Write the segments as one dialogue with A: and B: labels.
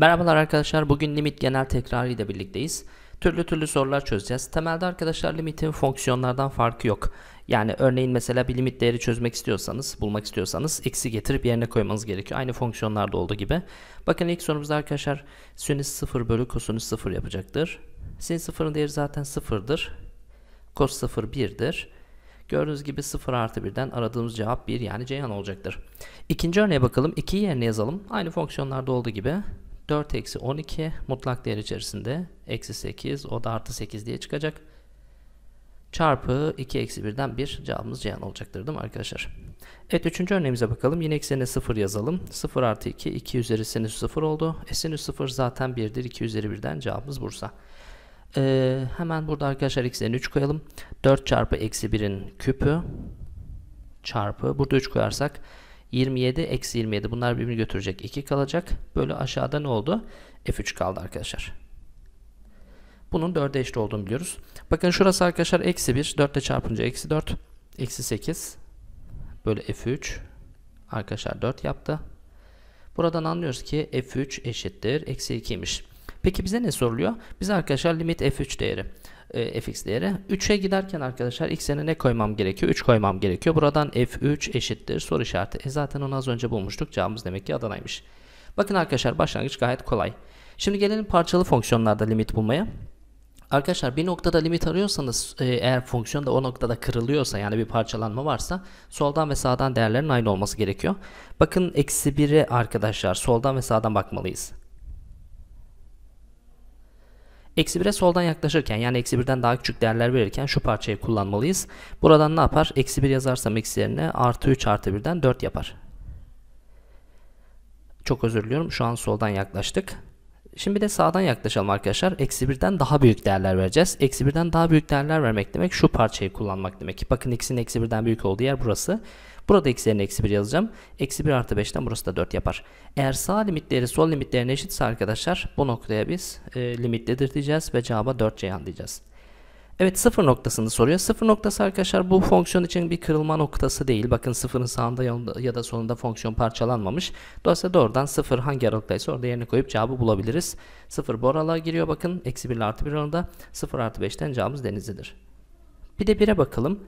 A: Merhabalar arkadaşlar. Bugün limit genel tekrarı ile birlikteyiz. Türlü türlü sorular çözeceğiz. Temelde arkadaşlar limitin fonksiyonlardan farkı yok. Yani örneğin mesela bir limit değeri çözmek istiyorsanız, bulmak istiyorsanız x'i getirip yerine koymanız gerekiyor. Aynı fonksiyonlarda olduğu gibi. Bakın ilk sorumuzda arkadaşlar sinüs 0 bölü kosinüs 0 yapacaktır. Sinüs 0'ın değeri zaten 0'dır. Kos 0 1'dir. Gördüğünüz gibi 0 artı 1'den aradığımız cevap 1 yani Ceyhan olacaktır. İkinci örneğe bakalım. 2'yi yerine yazalım. Aynı fonksiyonlarda olduğu gibi 4 eksi 12 mutlak değer içerisinde eksi 8 o da artı 8 diye çıkacak. Çarpı 2 eksi 1'den 1 cevabımız cihan olacaktır değil mi arkadaşlar? Evet üçüncü örneğimize bakalım. Yine eksenine 0 yazalım. 0 artı 2 2 üzeri sinüs 0 oldu. E sinüs 0 zaten 1'dir. 2 üzeri 1'den cevabımız Bursa. Ee, hemen burada arkadaşlar eksenine 3 koyalım. 4 çarpı eksi 1'in küpü çarpı burada 3 koyarsak 27 eksi 27 bunlar birbirini götürecek 2 kalacak. Böyle aşağıda ne oldu? F3 kaldı arkadaşlar. Bunun 4'e eşit olduğunu biliyoruz. Bakın şurası arkadaşlar eksi 1. 4 ile çarpınca eksi 4. Eksi 8. Böyle F3 arkadaşlar 4 yaptı. Buradan anlıyoruz ki F3 eşittir. Eksi 2'ymiş. Peki bize ne soruluyor? Bize arkadaşlar limit f3 değeri e, fx değeri. 3'e giderken arkadaşlar x'ine ne koymam gerekiyor? 3 koymam gerekiyor. Buradan f3 eşittir soru işareti. E zaten onu az önce bulmuştuk. Cevabımız demek ki Adana'ymış. Bakın arkadaşlar başlangıç gayet kolay. Şimdi gelelim parçalı fonksiyonlarda limit bulmaya. Arkadaşlar bir noktada limit arıyorsanız e, eğer fonksiyon da o noktada kırılıyorsa yani bir parçalanma varsa soldan ve sağdan değerlerin aynı olması gerekiyor. Bakın eksi 1'e arkadaşlar soldan ve sağdan bakmalıyız. Eksi 1'e soldan yaklaşırken yani eksi 1'den daha küçük değerler verirken şu parçayı kullanmalıyız. Buradan ne yapar? Eksi 1 yazarsam x yerine artı 3 artı 1'den 4 yapar. Çok özür diliyorum. Şu an soldan yaklaştık. Şimdi de sağdan yaklaşalım arkadaşlar. Eksi 1'den daha büyük değerler vereceğiz. Eksi 1'den daha büyük değerler vermek demek şu parçayı kullanmak demek. Bakın x'in eksi 1'den büyük olduğu yer burası. Burada x yerine eksi 1 yazacağım. Eksi 1 artı 5'ten burası da 4 yapar. Eğer sağ limitleri sol limitlerine eşitse arkadaşlar bu noktaya biz e, limitlidir diyeceğiz ve cevaba 4 ceyhan diyeceğiz. Evet sıfır noktasını soruyor. Sıfır noktası arkadaşlar bu fonksiyon için bir kırılma noktası değil. Bakın sıfırın sağında ya da sonunda fonksiyon parçalanmamış. Dolayısıyla doğrudan sıfır hangi aralıktaysa orada yerine koyup cevabı bulabiliriz. Sıfır bu aralığa giriyor bakın. Eksi 1 ile artı 1 aralığında. Sıfır artı 5'ten cevabımız denizlidir. Bir de 1'e bakalım.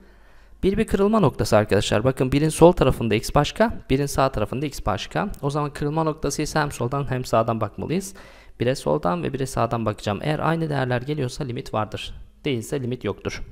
A: Bir bir kırılma noktası arkadaşlar. Bakın birin sol tarafında x başka, birin sağ tarafında x başka. O zaman kırılma noktası ise hem soldan hem sağdan bakmalıyız. Bire soldan ve bire sağdan bakacağım. Eğer aynı değerler geliyorsa limit vardır. Değilse limit yoktur.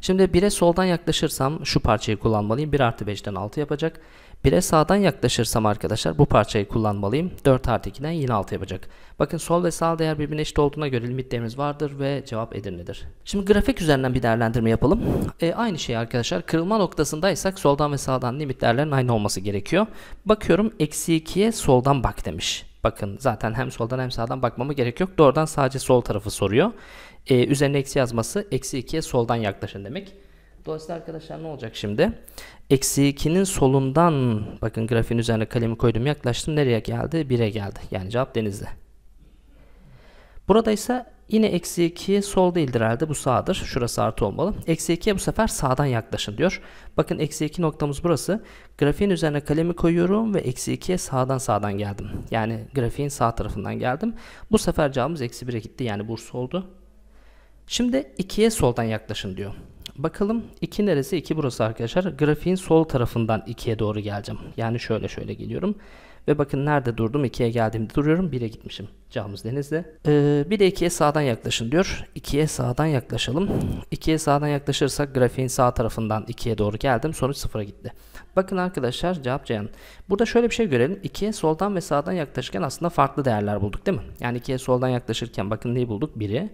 A: Şimdi 1'e soldan yaklaşırsam şu parçayı kullanmalıyım. 1 artı 5'ten 6 yapacak. 1'e sağdan yaklaşırsam arkadaşlar bu parçayı kullanmalıyım. 4 artı 2'den yine 6 yapacak. Bakın sol ve sağ değer birbirine eşit olduğuna göre limitlerimiz vardır ve cevap Edirne'dir. Şimdi grafik üzerinden bir değerlendirme yapalım. E, aynı şey arkadaşlar kırılma noktasındaysak soldan ve sağdan limitlerlerin aynı olması gerekiyor. Bakıyorum eksi 2'ye soldan bak demiş. Bakın zaten hem soldan hem sağdan bakmama gerek yok. Doğrudan sadece sol tarafı soruyor. E, üzerine eksi yazması eksi 2'ye soldan yaklaşın demek. Dolayısıyla arkadaşlar ne olacak şimdi? Eksi 2'nin solundan bakın grafiğin üzerine kalemi koydum yaklaştım. Nereye geldi? 1'e geldi. Yani cevap denizde. Burada ise yine eksi 2 sol değildir herhalde bu sağdır. Şurası artı olmalı. Eksi 2'ye bu sefer sağdan yaklaşın diyor. Bakın eksi 2 noktamız burası. Grafiğin üzerine kalemi koyuyorum ve eksi 2'ye sağdan sağdan geldim. Yani grafiğin sağ tarafından geldim. Bu sefer cevabımız eksi 1'e gitti. Yani bursa oldu. Şimdi 2'ye soldan yaklaşın diyor. Bakalım 2 neresi? 2 burası arkadaşlar. Grafiğin sol tarafından 2'ye doğru geleceğim. Yani şöyle şöyle geliyorum. Ve bakın nerede durdum? 2'ye geldiğimde duruyorum. 1'e gitmişim. Camımız denizde. Ee, bir de 2'ye sağdan yaklaşın diyor. 2'ye sağdan yaklaşalım. 2'ye sağdan yaklaşırsak grafiğin sağ tarafından 2'ye doğru geldim. Sonuç 0'a gitti. Bakın arkadaşlar cevap Ceyhan. Burada şöyle bir şey görelim. 2'ye soldan ve sağdan yaklaşırken aslında farklı değerler bulduk değil mi? Yani 2'ye soldan yaklaşırken bakın neyi bulduk? 1'i.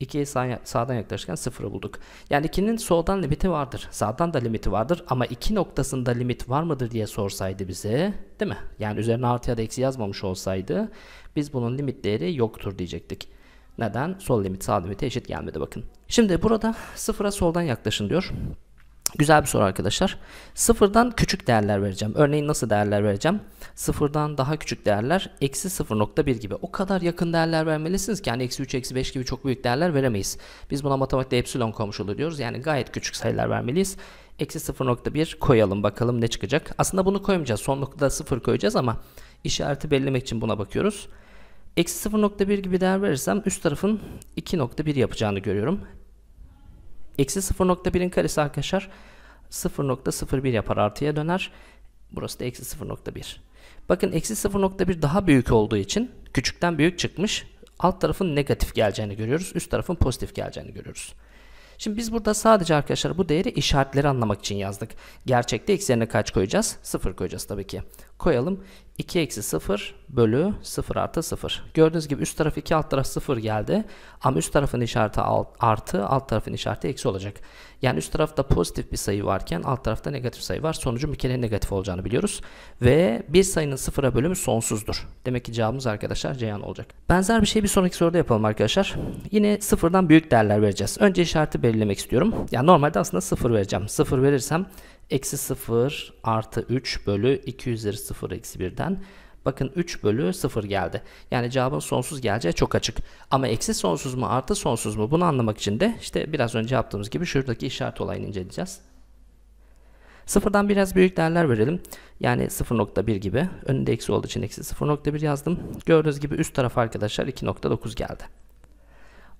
A: 2'yi sağ, sağdan yaklaşırken 0'ı bulduk. Yani 2'nin soldan limiti vardır. Sağdan da limiti vardır ama 2 noktasında limit var mıdır diye sorsaydı bize değil mi? Yani üzerine artı ya da eksi yazmamış olsaydı biz bunun limit değeri yoktur diyecektik. Neden? Sol limit sağ limite eşit gelmedi bakın. Şimdi burada 0'a soldan yaklaşın diyor. Güzel bir soru arkadaşlar. Sıfırdan küçük değerler vereceğim. Örneğin nasıl değerler vereceğim? Sıfırdan daha küçük değerler eksi 0.1 gibi. O kadar yakın değerler vermelisiniz ki yani eksi 3, eksi 5 gibi çok büyük değerler veremeyiz. Biz buna matematikte epsilon komşulu diyoruz. Yani gayet küçük sayılar vermeliyiz. Eksi 0.1 koyalım bakalım ne çıkacak. Aslında bunu koymayacağız. Son noktada 0 koyacağız ama işareti belirlemek için buna bakıyoruz. Eksi 0.1 gibi değer verirsem üst tarafın 2.1 yapacağını görüyorum. Eksi 0.1'in karesi arkadaşlar 0.01 yapar artıya döner. Burası da eksi 0.1. Bakın eksi 0.1 daha büyük olduğu için küçükten büyük çıkmış. Alt tarafın negatif geleceğini görüyoruz. Üst tarafın pozitif geleceğini görüyoruz. Şimdi biz burada sadece arkadaşlar bu değeri işaretleri anlamak için yazdık. Gerçekte x yerine kaç koyacağız? 0 koyacağız tabii ki koyalım. 2 eksi 0 bölü 0 artı 0. Gördüğünüz gibi üst taraf 2 alt taraf 0 geldi. Ama üst tarafın işareti alt, artı alt tarafın işareti eksi olacak. Yani üst tarafta pozitif bir sayı varken alt tarafta negatif sayı var. Sonucun bir kere negatif olacağını biliyoruz. Ve bir sayının sıfıra bölümü sonsuzdur. Demek ki cevabımız arkadaşlar Ceyhan olacak. Benzer bir şey bir sonraki soruda yapalım arkadaşlar. Yine sıfırdan büyük değerler vereceğiz. Önce işareti belirlemek istiyorum. Yani normalde aslında sıfır vereceğim. Sıfır verirsem Eksi 0 artı 3 bölü 2 üzeri 0 eksi 1'den. Bakın 3 bölü 0 geldi. Yani cevabın sonsuz geleceği çok açık. Ama eksi sonsuz mu artı sonsuz mu bunu anlamak için de işte biraz önce yaptığımız gibi şuradaki işaret olayını inceleyeceğiz. Sıfırdan biraz büyük değerler verelim. Yani 0.1 gibi. Önünde eksi olduğu için eksi 0.1 yazdım. Gördüğünüz gibi üst taraf arkadaşlar 2.9 geldi.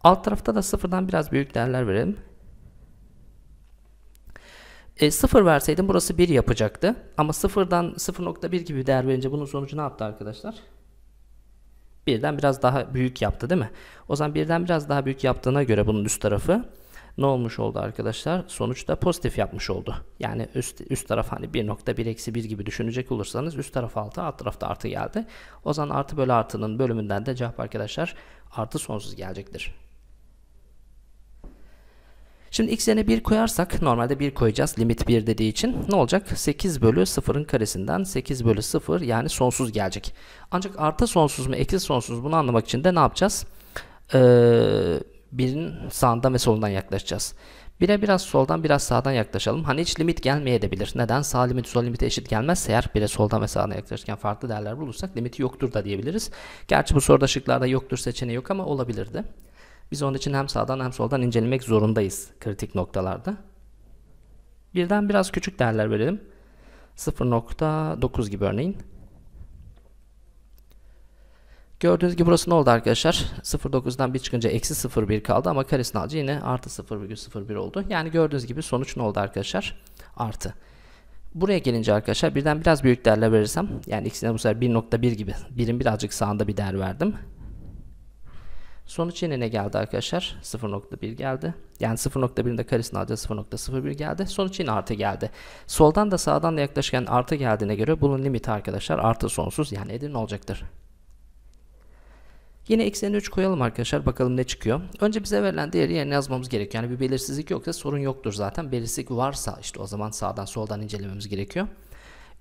A: Alt tarafta da sıfırdan biraz büyük değerler verelim. E, 0 verseydim burası 1 yapacaktı. Ama sıfırdan 0.1 gibi bir değer verince bunun sonucu ne yaptı arkadaşlar? Birden biraz daha büyük yaptı değil mi? O zaman birden biraz daha büyük yaptığına göre bunun üst tarafı ne olmuş oldu arkadaşlar? Sonuçta pozitif yapmış oldu. Yani üst, üst taraf hani 1.1 eksi 1 gibi düşünecek olursanız üst taraf 6 alt tarafta artı geldi. O zaman artı bölü artının bölümünden de cevap arkadaşlar artı sonsuz gelecektir. Şimdi x yerine 1 koyarsak normalde 1 koyacağız limit 1 dediği için ne olacak? 8 bölü 0'ın karesinden 8 bölü 0 yani sonsuz gelecek. Ancak artı sonsuz mu eksi sonsuz bunu anlamak için de ne yapacağız? Ee, birin sağından ve solundan yaklaşacağız. Bire biraz soldan biraz sağdan yaklaşalım. Hani hiç limit gelmeyebilir. Neden? Sağ limit sol limite eşit gelmezse eğer bire soldan ve sağdan yaklaşırken farklı değerler bulursak limiti yoktur da diyebiliriz. Gerçi bu soruda şıklarda yoktur seçeneği yok ama olabilirdi. Biz onun için hem sağdan hem soldan incelemek zorundayız kritik noktalarda. Birden biraz küçük değerler verelim. 0.9 gibi örneğin. Gördüğünüz gibi burası ne oldu arkadaşlar? 0.9'dan bir çıkınca eksi 0.1 kaldı ama karesini alınca yine artı 0.01 oldu. Yani gördüğünüz gibi sonuç ne oldu arkadaşlar? Artı. Buraya gelince arkadaşlar birden biraz büyük değerler verirsem yani ikisine bu sefer 1.1 gibi birim birazcık sağında bir değer verdim. Sonuç yine ne geldi arkadaşlar? 0.1 geldi. Yani 0.1'in de karesini alacağız 0.01 geldi. Sonuç yine artı geldi. Soldan da sağdan da yaklaşırken artı geldiğine göre bunun limiti arkadaşlar artı sonsuz yani edin olacaktır. Yine ekseni 3 koyalım arkadaşlar. Bakalım ne çıkıyor. Önce bize verilen değeri yerine yazmamız gerekiyor. Yani bir belirsizlik yoksa sorun yoktur zaten. Belirsizlik varsa işte o zaman sağdan soldan incelememiz gerekiyor.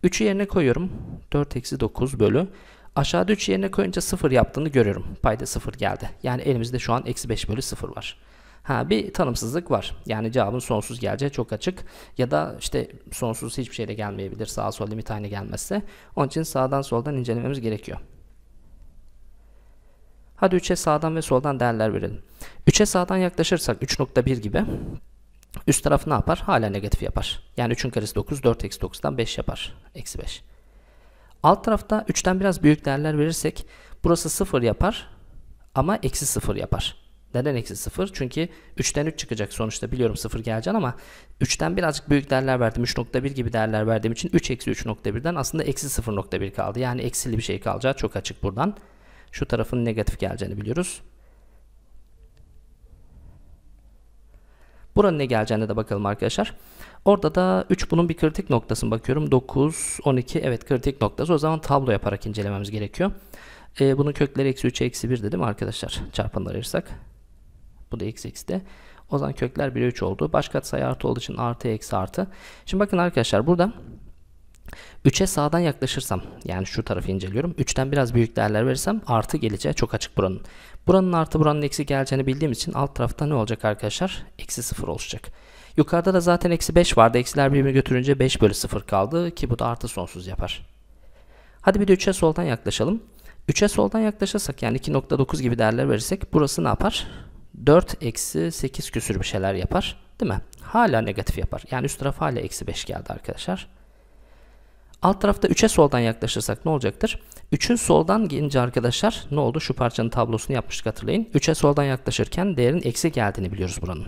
A: 3'ü yerine koyuyorum. 4 eksi 9 bölü aşağıda 3 yerine koyunca 0 yaptığını görüyorum. Payda 0 geldi. Yani elimizde şu an eksi 5 bölü 0 var. Ha bir tanımsızlık var. Yani cevabın sonsuz geleceği çok açık. Ya da işte sonsuz hiçbir şeyle gelmeyebilir. Sağ sol limit haline gelmezse. Onun için sağdan soldan incelememiz gerekiyor. Hadi 3'e sağdan ve soldan değerler verelim. 3'e sağdan yaklaşırsak 3.1 gibi üst tarafı ne yapar? Hala negatif yapar. Yani 3'ün karesi 9, 4 eksi 9'dan 5 yapar. Eksi 5. Alt tarafta 3'ten biraz büyük değerler verirsek burası 0 yapar ama eksi 0 yapar. Neden eksi 0? Çünkü 3'ten 3 çıkacak sonuçta biliyorum 0 gelecek ama 3'ten birazcık büyük değerler verdim. 3.1 gibi değerler verdiğim için 3 eksi 3.1'den aslında eksi 0.1 kaldı. Yani eksili bir şey kalacağı çok açık buradan. Şu tarafın negatif geleceğini biliyoruz. Buranın ne geleceğine de bakalım arkadaşlar. Orada da 3 bunun bir kritik noktasını bakıyorum. 9, 12 evet kritik noktası. O zaman tablo yaparak incelememiz gerekiyor. E, bunun kökleri eksi 3'e eksi 1 dedim arkadaşlar. Çarpanları ayırsak. Bu da eksi eksi de. O zaman kökler 1'e 3 oldu. Başka sayı artı olduğu için artı eksi artı. Şimdi bakın arkadaşlar burada 3'e sağdan yaklaşırsam yani şu tarafı inceliyorum. 3'ten biraz büyük değerler verirsem artı geleceği çok açık buranın. Buranın artı buranın eksi geleceğini bildiğim için alt tarafta ne olacak arkadaşlar? Eksi 0 oluşacak. Yukarıda da zaten eksi 5 vardı. Eksiler birbirini götürünce 5 bölü 0 kaldı ki bu da artı sonsuz yapar. Hadi bir de 3'e soldan yaklaşalım. 3'e soldan yaklaşırsak yani 2.9 gibi değerler verirsek burası ne yapar? 4 eksi 8 küsür bir şeyler yapar. Değil mi? Hala negatif yapar. Yani üst taraf hala eksi 5 geldi arkadaşlar. Alt tarafta 3'e soldan yaklaşırsak ne olacaktır? 3'ün soldan gelince arkadaşlar ne oldu? Şu parçanın tablosunu yapmıştık hatırlayın. 3'e soldan yaklaşırken değerin eksi geldiğini biliyoruz buranın.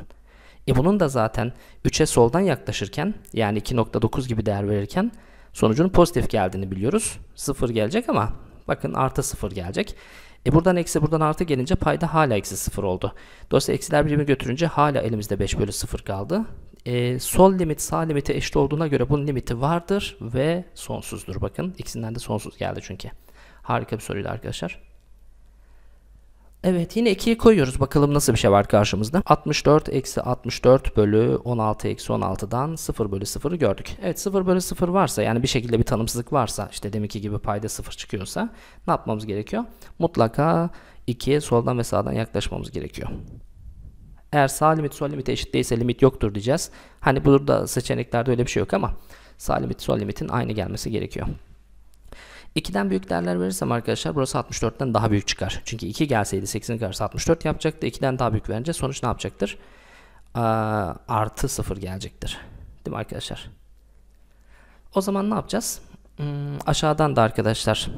A: E bunun da zaten 3'e soldan yaklaşırken yani 2.9 gibi değer verirken sonucun pozitif geldiğini biliyoruz. 0 gelecek ama bakın artı 0 gelecek. E buradan eksi buradan artı gelince payda hala eksi 0 oldu. Dolayısıyla eksiler birimi götürünce hala elimizde 5 bölü 0 kaldı. E, sol limit sağ limite eşit olduğuna göre bunun limiti vardır ve sonsuzdur. Bakın ikisinden de sonsuz geldi çünkü. Harika bir soruydu arkadaşlar. Evet yine 2'yi koyuyoruz. Bakalım nasıl bir şey var karşımızda. 64 eksi 64 bölü 16 eksi 16'dan 0 bölü 0'ı gördük. Evet 0 bölü 0 varsa yani bir şekilde bir tanımsızlık varsa işte deminki gibi payda 0 çıkıyorsa ne yapmamız gerekiyor? Mutlaka 2'ye soldan ve sağdan yaklaşmamız gerekiyor. Eğer sağ limit sol limite eşit değilse limit yoktur diyeceğiz. Hani burada seçeneklerde öyle bir şey yok ama sağ limit sol limitin aynı gelmesi gerekiyor. 2'den büyük değerler verirsem arkadaşlar burası 64'ten daha büyük çıkar. Çünkü 2 gelseydi 8'in karşısı 64 yapacaktı. 2'den daha büyük verince sonuç ne yapacaktır? Aa, artı 0 gelecektir. Değil mi arkadaşlar? O zaman ne yapacağız? Hmm, aşağıdan da arkadaşlar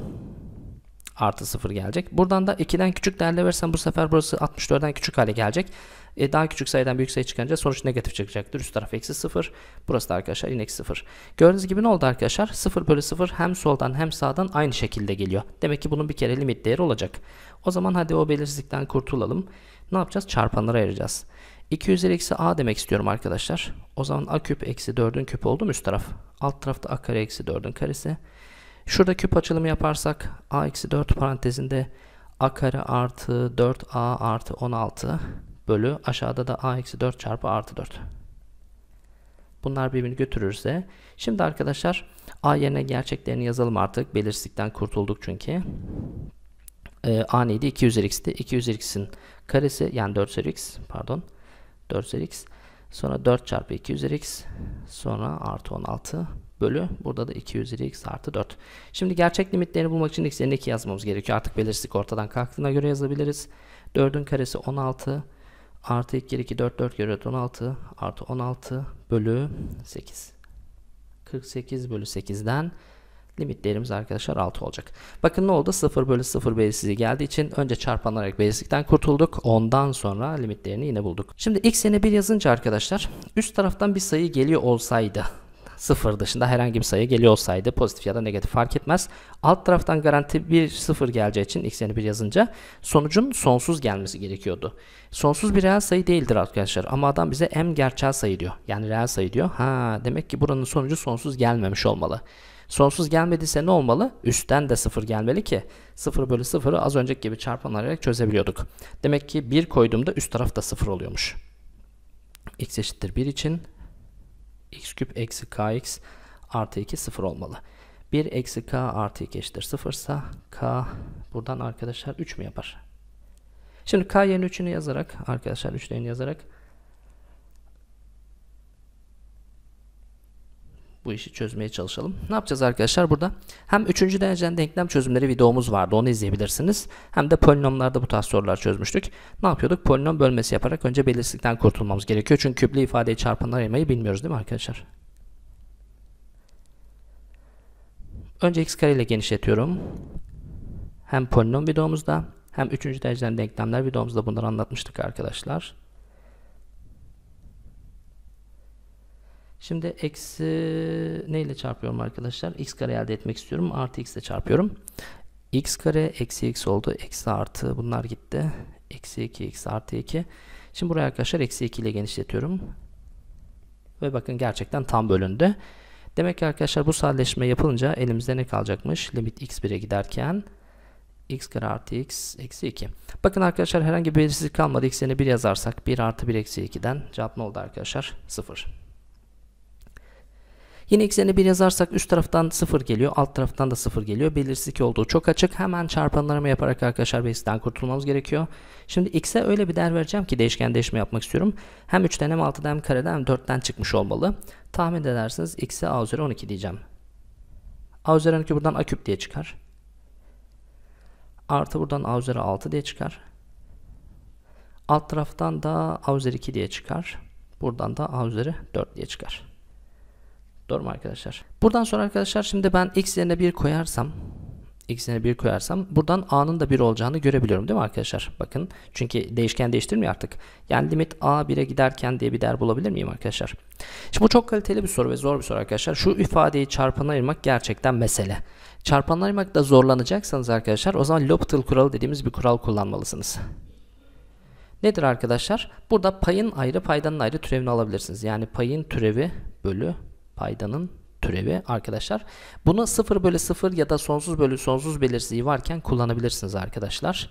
A: artı 0 gelecek. Buradan da 2'den küçük değerle verirsen bu sefer burası 64'den küçük hale gelecek. E, daha küçük sayıdan büyük sayı çıkınca sonuç negatif çıkacaktır. Üst taraf eksi 0. Burası da arkadaşlar yine eksi 0. Gördüğünüz gibi ne oldu arkadaşlar? 0 bölü 0 hem soldan hem sağdan aynı şekilde geliyor. Demek ki bunun bir kere limit değeri olacak. O zaman hadi o belirsizlikten kurtulalım. Ne yapacağız? Çarpanlara ayıracağız. 2 üzeri eksi a demek istiyorum arkadaşlar. O zaman a küp eksi 4'ün küpü oldu mu üst taraf? Alt tarafta a kare eksi 4'ün karesi. Şurada küp açılımı yaparsak a eksi 4 parantezinde a kare artı 4a artı 16 bölü aşağıda da a eksi 4 çarpı artı 4. Bunlar birbirini götürürse. Şimdi arkadaşlar a yerine gerçeklerini yazalım artık. Belirsizlikten kurtulduk çünkü. Ee, a neydi? 2 üzeri x'ti. 2 üzeri x'in karesi yani 4 üzeri x pardon. 4 üzeri x Sonra 4 çarpı 2 üzeri x. Sonra artı 16 bölü. Burada da 2 üzeri x artı 4. Şimdi gerçek limitlerini bulmak için x yerine 2 yazmamız gerekiyor. Artık belirsizlik ortadan kalktığına göre yazabiliriz. 4'ün karesi 16 artı 2 kere 2 4 4 kere 16 artı 16 bölü 8. 48 bölü 8'den limitlerimiz arkadaşlar 6 olacak. Bakın ne oldu? 0 bölü 0 belirsizliği geldiği için önce çarpanlarak belirsizlikten kurtulduk. Ondan sonra limitlerini yine bulduk. Şimdi x yerine 1 yazınca arkadaşlar üst taraftan bir sayı geliyor olsaydı sıfır dışında herhangi bir sayı geliyor olsaydı pozitif ya da negatif fark etmez. Alt taraftan garanti bir sıfır geleceği için x yerine 1 yazınca sonucun sonsuz gelmesi gerekiyordu. Sonsuz bir reel sayı değildir arkadaşlar ama adam bize m gerçel sayı diyor. Yani reel sayı diyor. Ha demek ki buranın sonucu sonsuz gelmemiş olmalı. Sonsuz gelmediyse ne olmalı? Üstten de 0 gelmeli ki 0 bölü 0'ı az önceki gibi çarpanlanarak çözebiliyorduk. Demek ki 1 koyduğumda üst taraf da 0 oluyormuş. x eşittir 1 için x küp eksi kx artı 2 0 olmalı. 1 eksi k artı 2 eşittir 0 ise k buradan arkadaşlar 3 mü yapar? Şimdi k yerine 3'ünü yazarak arkadaşlar 3'lerini yazarak bu işi çözmeye çalışalım. Ne yapacağız arkadaşlar burada? Hem 3. dereceden denklem çözümleri videomuz vardı. Onu izleyebilirsiniz. Hem de polinomlarda bu tarz sorular çözmüştük. Ne yapıyorduk? Polinom bölmesi yaparak önce belirsizlikten kurtulmamız gerekiyor. Çünkü küplü ifadeyi çarpanlar ayırmayı bilmiyoruz değil mi arkadaşlar? Önce x kare ile genişletiyorum. Hem polinom videomuzda hem 3. dereceden denklemler videomuzda bunları anlatmıştık arkadaşlar. Şimdi eksi neyle çarpıyorum arkadaşlar? x kare elde etmek istiyorum. Artı x ile çarpıyorum. x kare eksi x oldu. Eksi artı bunlar gitti. Eksi 2 eksi artı 2. Şimdi buraya arkadaşlar eksi 2 ile genişletiyorum. Ve bakın gerçekten tam bölündü. Demek ki arkadaşlar bu sadeleşme yapılınca elimizde ne kalacakmış? Limit x1'e giderken x kare artı x eksi 2. Bakın arkadaşlar herhangi bir belirsizlik kalmadı. x yerine 1 yazarsak 1 artı 1 eksi 2'den cevap ne oldu arkadaşlar? 0. Yine ekseni bir yazarsak üst taraftan 0 geliyor. Alt taraftan da 0 geliyor. Belirsizlik olduğu çok açık. Hemen çarpanlarımı yaparak arkadaşlar basitten kurtulmamız gerekiyor. Şimdi x'e öyle bir değer vereceğim ki değişken değişme yapmak istiyorum. Hem 3'ten hem 6'dan hem kareden hem 4'ten çıkmış olmalı. Tahmin edersiniz x'e a üzeri 12 diyeceğim. a üzeri 12 buradan a küp diye çıkar. Artı buradan a üzeri 6 diye çıkar. Alt taraftan da a üzeri 2 diye çıkar. Buradan da a üzeri 4 diye çıkar. Doğru mu arkadaşlar? Buradan sonra arkadaşlar şimdi ben x yerine 1 koyarsam x yerine 1 koyarsam buradan a'nın da 1 olacağını görebiliyorum değil mi arkadaşlar? Bakın çünkü değişken değiştirmiyor artık. Yani limit a 1'e giderken diye bir değer bulabilir miyim arkadaşlar? Şimdi bu çok kaliteli bir soru ve zor bir soru arkadaşlar. Şu ifadeyi çarpana ayırmak gerçekten mesele. Çarpana ayırmakta zorlanacaksanız arkadaşlar o zaman L'Hopital kuralı dediğimiz bir kural kullanmalısınız. Nedir arkadaşlar? Burada payın ayrı paydanın ayrı türevini alabilirsiniz. Yani payın türevi bölü paydanın türevi arkadaşlar. Bunu 0 bölü 0 ya da sonsuz bölü sonsuz belirsizliği varken kullanabilirsiniz arkadaşlar.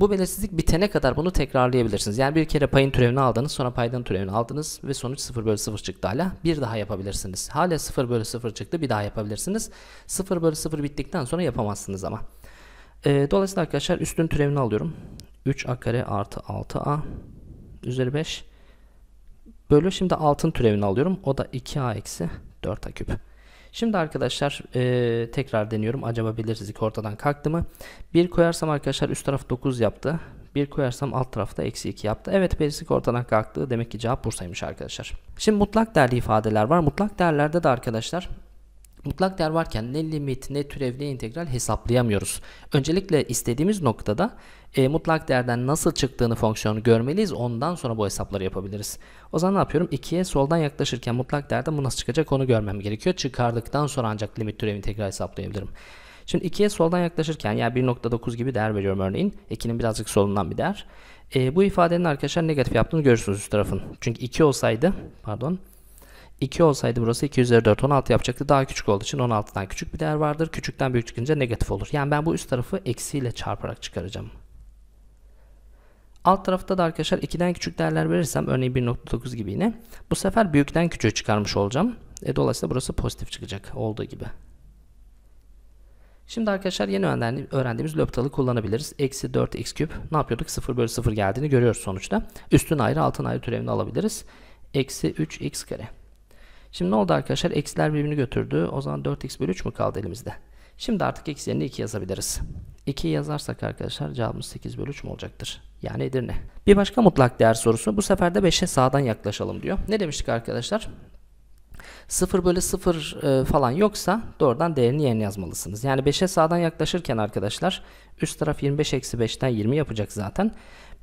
A: Bu belirsizlik bitene kadar bunu tekrarlayabilirsiniz. Yani bir kere payın türevini aldınız sonra paydanın türevini aldınız ve sonuç 0 bölü 0 çıktı hala. Bir daha yapabilirsiniz. Hala 0 bölü 0 çıktı bir daha yapabilirsiniz. 0 bölü 0 bittikten sonra yapamazsınız ama. E, dolayısıyla arkadaşlar üstün türevini alıyorum. 3a kare artı 6a üzeri 5 bölü şimdi altın türevini alıyorum. O da 2a eksi 4a küp. Şimdi arkadaşlar e, tekrar deniyorum. Acaba belirsizlik ortadan kalktı mı? 1 koyarsam arkadaşlar üst taraf 9 yaptı. 1 koyarsam alt tarafta eksi 2 yaptı. Evet belirsizlik ortadan kalktı. Demek ki cevap Bursa'ymış arkadaşlar. Şimdi mutlak değerli ifadeler var. Mutlak değerlerde de arkadaşlar Mutlak değer varken ne limit ne türev ne integral hesaplayamıyoruz. Öncelikle istediğimiz noktada e, mutlak değerden nasıl çıktığını fonksiyonu görmeliyiz. Ondan sonra bu hesapları yapabiliriz. O zaman ne yapıyorum? 2'ye soldan yaklaşırken mutlak değerden bu nasıl çıkacak onu görmem gerekiyor. Çıkardıktan sonra ancak limit türev integral hesaplayabilirim. Şimdi 2'ye soldan yaklaşırken yani 1.9 gibi değer veriyorum örneğin. 2'nin birazcık solundan bir değer. E, bu ifadenin arkadaşlar negatif yaptığını görürsünüz üst tarafın. Çünkü 2 olsaydı pardon 2 olsaydı burası 2 üzeri 4 16 yapacaktı. Daha küçük olduğu için 16'dan küçük bir değer vardır. Küçükten büyük çıkınca negatif olur. Yani ben bu üst tarafı eksiyle çarparak çıkaracağım. Alt tarafta da arkadaşlar 2'den küçük değerler verirsem örneğin 1.9 gibi yine bu sefer büyükten küçüğe çıkarmış olacağım. E, dolayısıyla burası pozitif çıkacak olduğu gibi. Şimdi arkadaşlar yeni öğrendiğimiz löptalı kullanabiliriz. Eksi 4x küp ne yapıyorduk? 0 bölü 0 geldiğini görüyoruz sonuçta. Üstün ayrı altın ayrı türevini alabiliriz. Eksi 3x kare. Şimdi ne oldu arkadaşlar? X'ler birbirini götürdü. O zaman 4x bölü 3 mü kaldı elimizde? Şimdi artık x yerine 2 yazabiliriz. 2 yazarsak arkadaşlar cevabımız 8 bölü 3 mü olacaktır? Yani Edirne. Bir başka mutlak değer sorusu. Bu sefer de 5'e sağdan yaklaşalım diyor. Ne demiştik arkadaşlar? 0 bölü 0 e, falan yoksa doğrudan değerini yerine yazmalısınız. Yani 5'e sağdan yaklaşırken arkadaşlar üst taraf 25 eksi 5'ten 20 yapacak zaten.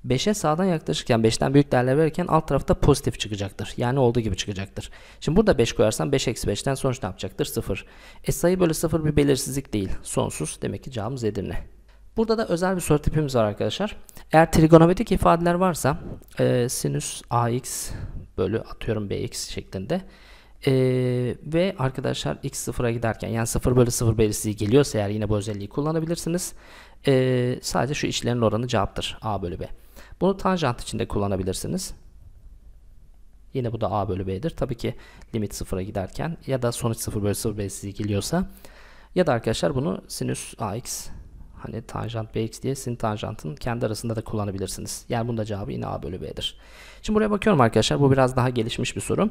A: 5'e sağdan yaklaşırken 5'ten büyük değerler verirken alt tarafta pozitif çıkacaktır. Yani olduğu gibi çıkacaktır. Şimdi burada 5 koyarsan 5 eksi 5'ten sonuç ne yapacaktır? 0. E sayı böyle 0 bir belirsizlik değil. Sonsuz. Demek ki cevabımız Edirne. Burada da özel bir soru tipimiz var arkadaşlar. Eğer trigonometrik ifadeler varsa e, sinüs ax bölü atıyorum bx şeklinde e, ve arkadaşlar x 0'a giderken yani 0 bölü 0 belirsiz geliyorsa eğer yine bu özelliği kullanabilirsiniz. E, sadece şu işlerin oranı cevaptır a bölü b. Bunu tanjant içinde kullanabilirsiniz. Yine bu da a bölü b'dir. Tabii ki limit sıfıra giderken ya da sonuç sıfır bölü 0 b'siz geliyorsa ya da arkadaşlar bunu sinüs ax hani tanjant bx diye sin tanjantın kendi arasında da kullanabilirsiniz. Yani bunda cevabı yine a bölü b'dir. Şimdi buraya bakıyorum arkadaşlar. Bu biraz daha gelişmiş bir soru.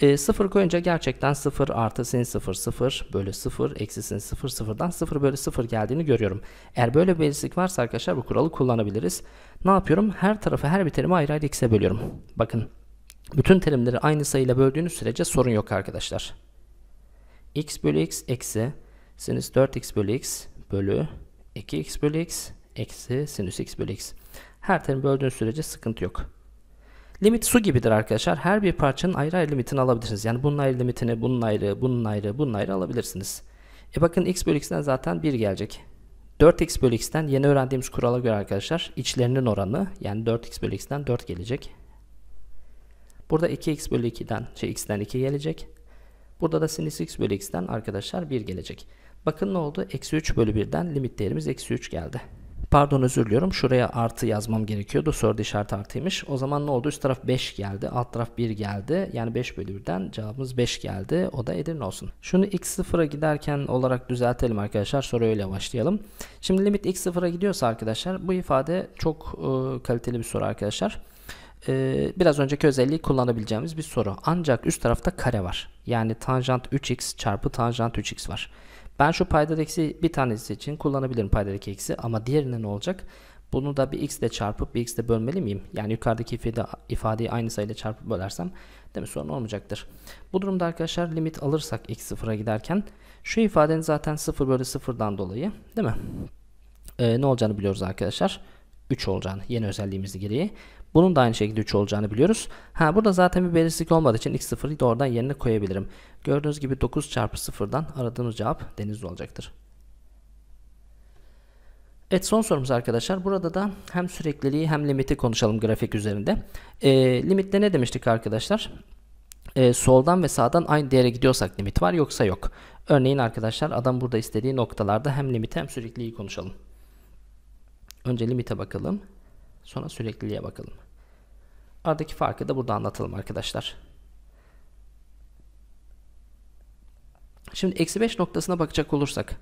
A: E, sıfır koyunca gerçekten sıfır artı sin sıfır sıfır bölü sıfır eksi sin sıfır sıfırdan sıfır bölü sıfır geldiğini görüyorum. Eğer böyle bir belirsizlik varsa arkadaşlar bu kuralı kullanabiliriz. Ne yapıyorum? Her tarafı her bir terimi ayrı ayrı x'e bölüyorum. Bakın bütün terimleri aynı sayıyla böldüğünüz sürece sorun yok arkadaşlar. x bölü x eksi sinüs 4x bölü x bölü 2x bölü x eksi sinüs x bölü x. Her terimi böldüğün sürece sıkıntı yok. Limit su gibidir arkadaşlar. Her bir parçanın ayrı ayrı limitini alabilirsiniz. Yani bunun ayrı limitini, bunun ayrı, bunun ayrı, bunun ayrı alabilirsiniz. E bakın x bölü x'den zaten 1 gelecek. 4x bölü x'ten yeni öğrendiğimiz kurala göre arkadaşlar içlerinin oranı yani 4x bölü x'ten 4 gelecek. Burada 2x bölü 2'den şey x'ten 2 gelecek. Burada da sinüs x bölü x'ten arkadaşlar 1 gelecek. Bakın ne oldu? Eksi 3 bölü 1'den limit değerimiz eksi 3 geldi. Pardon özür diliyorum. Şuraya artı yazmam gerekiyordu. soru işaret artıymış. O zaman ne oldu? Üst taraf 5 geldi. Alt taraf 1 geldi. Yani 5 bölü 1'den cevabımız 5 geldi. O da Edirne olsun. Şunu x sıfıra giderken olarak düzeltelim arkadaşlar. Soru öyle başlayalım. Şimdi limit x sıfıra gidiyorsa arkadaşlar bu ifade çok e, kaliteli bir soru arkadaşlar e, biraz önceki özelliği kullanabileceğimiz bir soru. Ancak üst tarafta kare var. Yani tanjant 3x çarpı tanjant 3x var. Ben şu paydadaki eksi bir tanesi için kullanabilirim paydadaki eksi ama diğerine ne olacak? Bunu da bir x ile çarpıp bir x ile bölmeli miyim? Yani yukarıdaki ifade, ifadeyi aynı sayıyla çarpıp bölersem değil mi sorun olmayacaktır. Bu durumda arkadaşlar limit alırsak x sıfıra giderken şu ifadenin zaten 0 bölü 0'dan dolayı değil mi? Ee, ne olacağını biliyoruz arkadaşlar. 3 olacağını yeni özelliğimiz gereği. Bunun da aynı şekilde 3 olacağını biliyoruz. Ha burada zaten bir belirsizlik olmadığı için x0'ı doğrudan yerine koyabilirim. Gördüğünüz gibi 9 çarpı 0'dan aradığımız cevap denizli olacaktır. Evet son sorumuz arkadaşlar. Burada da hem sürekliliği hem limiti konuşalım grafik üzerinde. E, limitte ne demiştik arkadaşlar? E, soldan ve sağdan aynı değere gidiyorsak limit var yoksa yok. Örneğin arkadaşlar adam burada istediği noktalarda hem limiti hem sürekliliği konuşalım. Önce limite bakalım. Sonra sürekliliğe bakalım. Aradaki farkı da burada anlatalım arkadaşlar. Şimdi eksi 5 noktasına bakacak olursak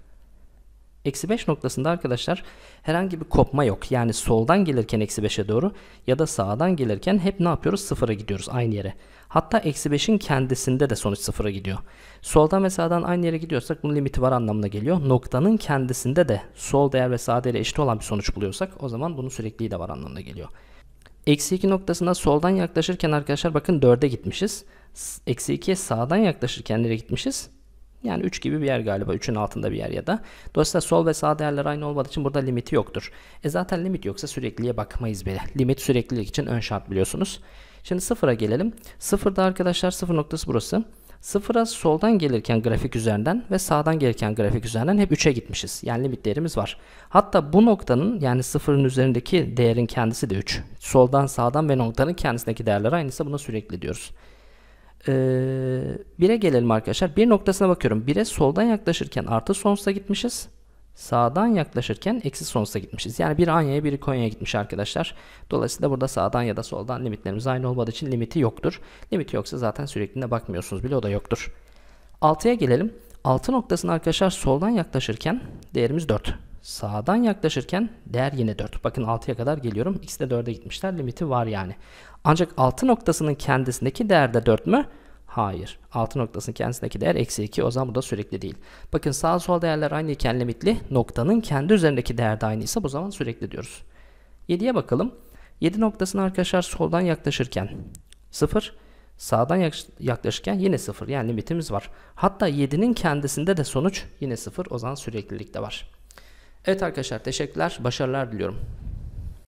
A: Eksi 5 noktasında arkadaşlar herhangi bir kopma yok. Yani soldan gelirken eksi 5'e doğru ya da sağdan gelirken hep ne yapıyoruz? Sıfıra gidiyoruz aynı yere. Hatta eksi 5'in kendisinde de sonuç sıfıra gidiyor. Soldan ve sağdan aynı yere gidiyorsak bunun limiti var anlamına geliyor. Noktanın kendisinde de sol değer ve sağ değeri eşit olan bir sonuç buluyorsak o zaman bunun sürekliliği de var anlamına geliyor. Eksi 2 noktasında soldan yaklaşırken arkadaşlar bakın 4'e gitmişiz. Eksi 2'ye sağdan yaklaşırken nereye gitmişiz? Yani 3 gibi bir yer galiba. 3'ün altında bir yer ya da. Dolayısıyla sol ve sağ değerler aynı olmadığı için burada limiti yoktur. E zaten limit yoksa sürekliye bakmayız bile. Limit süreklilik için ön şart biliyorsunuz. Şimdi sıfıra gelelim. Sıfırda arkadaşlar sıfır noktası burası. Sıfıra soldan gelirken grafik üzerinden ve sağdan gelirken grafik üzerinden hep 3'e gitmişiz. Yani limitlerimiz var. Hatta bu noktanın yani sıfırın üzerindeki değerin kendisi de 3. Soldan sağdan ve noktanın kendisindeki değerler aynıysa buna sürekli diyoruz. Ee, gelelim arkadaşlar. 1 noktasına bakıyorum. 1'e soldan yaklaşırken artı sonsuza gitmişiz. Sağdan yaklaşırken eksi sonsuza gitmişiz. Yani bir Anya'ya biri Konya'ya gitmiş arkadaşlar. Dolayısıyla burada sağdan ya da soldan limitlerimiz aynı olmadığı için limiti yoktur. Limiti yoksa zaten sürekliğine bakmıyorsunuz bile o da yoktur. 6'ya gelelim. 6 noktasına arkadaşlar soldan yaklaşırken değerimiz 4. Sağdan yaklaşırken değer yine 4. Bakın 6'ya kadar geliyorum. X de 4'e gitmişler. Limiti var yani. Ancak 6 noktasının kendisindeki değer de 4 mü? Hayır. 6 noktasının kendisindeki değer eksi 2. O zaman bu da sürekli değil. Bakın sağ sol değerler aynı iken limitli. Noktanın kendi üzerindeki değer de aynıysa bu zaman sürekli diyoruz. 7'ye bakalım. 7 noktasına arkadaşlar soldan yaklaşırken 0. Sağdan yaklaşırken yine 0. Yani limitimiz var. Hatta 7'nin kendisinde de sonuç yine 0. O zaman süreklilik de var. Evet arkadaşlar teşekkürler. Başarılar diliyorum.